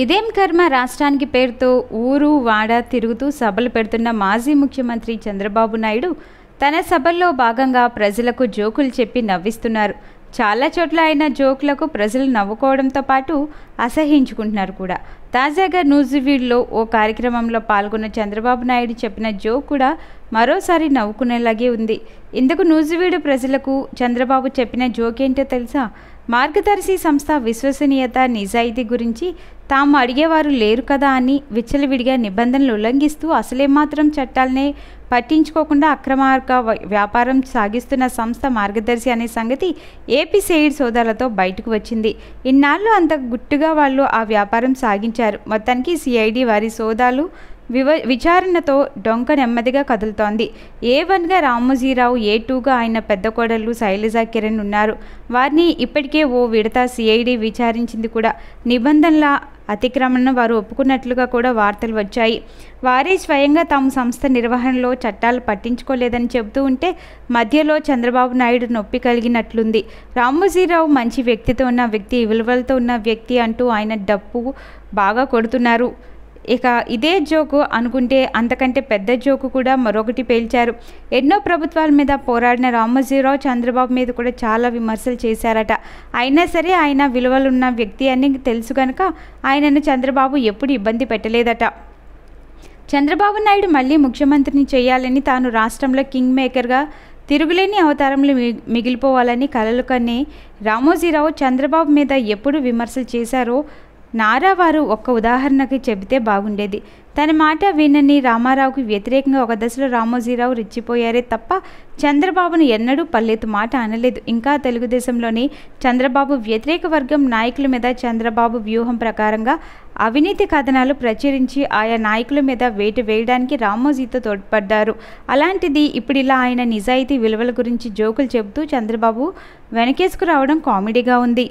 ఇదేం కర్మ రాష్ట్రానికి పేరుతో ఊరు వాడ తిరుగుతూ సభలు పెడుతున్న మాజీ ముఖ్యమంత్రి చంద్రబాబు నాయుడు తన సభల్లో భాగంగా ప్రజలకు జోకులు చెప్పి నవ్విస్తున్నారు చాలా చోట్ల ఆయన జోకులకు ప్రజలు నవ్వుకోవడంతో పాటు అసహించుకుంటున్నారు కూడా తాజాగా న్యూజివీడ్లో ఓ కార్యక్రమంలో పాల్గొన్న చంద్రబాబు నాయుడు చెప్పిన జోక్ కూడా మరోసారి నవ్వుకునేలాగే ఉంది ఇందుకు న్యూజివీడు ప్రజలకు చంద్రబాబు చెప్పిన జోక్ ఏంటో తెలుసా మార్గదర్శి సంస్థ విశ్వసనీయత నిజాయితీ గురించి తాము అడిగేవారు లేరు కదా అని విచ్చలవిడిగా నిబంధనలు ఉల్లంఘిస్తూ అసలే మాత్రం చట్టాలనే పట్టించుకోకుండా అక్రమార్గ వ్యాపారం సాగిస్తున్న సంస్థ మార్గదర్శి అనే సంగతి ఏపీ సెయిడ్ సోదాలతో బయటకు వచ్చింది ఇన్నాళ్ళు అంత గుట్టుగా వాళ్ళు ఆ వ్యాపారం సాగించ పంపించారు మొత్తానికి సిఐడి వారి సోదాలు వివ విచారణతో డొంక నెమ్మదిగా కదులుతోంది ఏ వన్గా రామోజీరావు ఏ టూగా ఆయన పెద్ద కోడళ్ళు శైలజ కిరణ్ ఉన్నారు వారిని ఇప్పటికే ఓ విడత సిఐడి విచారించింది కూడా నిబంధనల అతిక్రమణను వారు ఒప్పుకున్నట్లుగా కూడా వార్తలు వచ్చాయి వారే స్వయంగా తాము సంస్థ నిర్వహణలో చట్టాలు పట్టించుకోలేదని చెబుతూ ఉంటే మధ్యలో చంద్రబాబు నాయుడు నొప్పి కలిగినట్లుంది రామోజీరావు మంచి వ్యక్తితో ఉన్న వ్యక్తి విలువలతో ఉన్న వ్యక్తి అంటూ ఆయన డప్పు బాగా కొడుతున్నారు ఇక ఇదే జోకు అనుకుంటే అంతకంటే పెద్ద జోకు కూడా మరొకటి పేల్చారు ఎన్నో ప్రభుత్వాల మీద పోరాడిన రామోజీరావు చంద్రబాబు మీద కూడా చాలా విమర్శలు చేశారట అయినా సరే ఆయన విలువలున్న వ్యక్తి అని తెలుసు కనుక ఆయనను చంద్రబాబు ఎప్పుడు ఇబ్బంది పెట్టలేదట చంద్రబాబు నాయుడు మళ్ళీ ముఖ్యమంత్రిని చేయాలని తాను రాష్ట్రంలో కింగ్ మేకర్గా తిరుగులేని అవతారంలో మిగిలిపోవాలని కలలు కనే రామోజీరావు చంద్రబాబు మీద ఎప్పుడు విమర్శలు చేశారో నారా వారు ఒక్క ఉదాహరణకి చెబితే బాగుండేది తన మాట వినని రామారావుకి వ్యతిరేకంగా ఒక దశలో రామోజీరావు రెచ్చిపోయారే తప్ప చంద్రబాబును ఎన్నడూ పల్లెతు మాట అనలేదు ఇంకా తెలుగుదేశంలోని చంద్రబాబు వ్యతిరేక వర్గం నాయకుల మీద చంద్రబాబు వ్యూహం ప్రకారంగా అవినీతి కథనాలు ప్రచురించి ఆయా నాయకుల మీద వేటు వేయడానికి రామోజీతో తోడ్పడ్డారు అలాంటిది ఇప్పుడు ఇలా ఆయన నిజాయితీ విలువల గురించి జోకులు చెబుతూ చంద్రబాబు వెనకేసుకురావడం కామెడీగా ఉంది